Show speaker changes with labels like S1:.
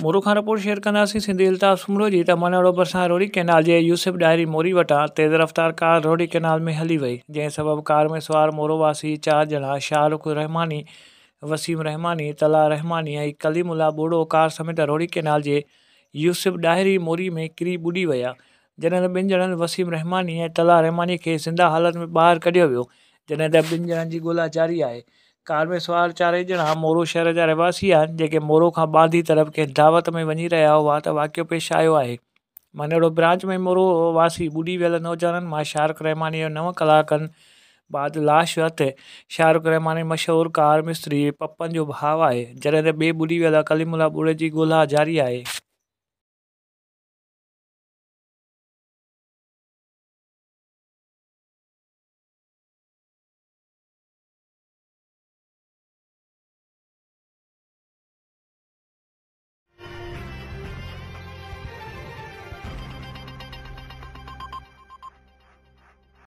S1: मोरू खां report share कंदासीं सिंधी अललतास सुमरो जी त मन वड़ोभर रोड़ी रोड़िकनाल जे यूसुफ डायरी मोरी वटां तेज़ रफ़्तार कार रोड़ी केनाल में हली वई जंहिं सबबु कार में सुवार मोरो वासी चारि ॼणा शाहरुख रहमानी वसीम रहमानी तला रहमानी ऐं कलीमुला बोड़ो कार समेत रोड़ी केनाल जे यूसुफ डायरी मोरी में किरी ॿुॾी विया जॾहिं त ॿिनि ॼणनि वसीम रहमानी ऐं तला रहमानी खे ज़िंदा हालति में ॿाहिरि कढियो वियो जॾहिं त ॿिनि ॼणनि जी ॻोल्हा जारी आहे कार में सुवार चारई ॼणा मोरो शहर जा रहवासी आहिनि जेके मोरो खां बादि तरफ़ कंहिं दावत में वञी रहिया हुआ त वाक़ियो पेश आयो आहे मनेड़ो ब्रांच में मोरो वासी ॿुडी वियल नौजवाननि मां शाहरुख रहमानी जा नव कलाकनि बाद लाश वर्त शाहरुख़ रहमानी मशहूरु कार मिस्त्री पप्पन जो भाउ आहे जॾहिं त ॿिए ॿुढी वियल कलिमला ॿुड़े जी ॻोल्हा जारी आहे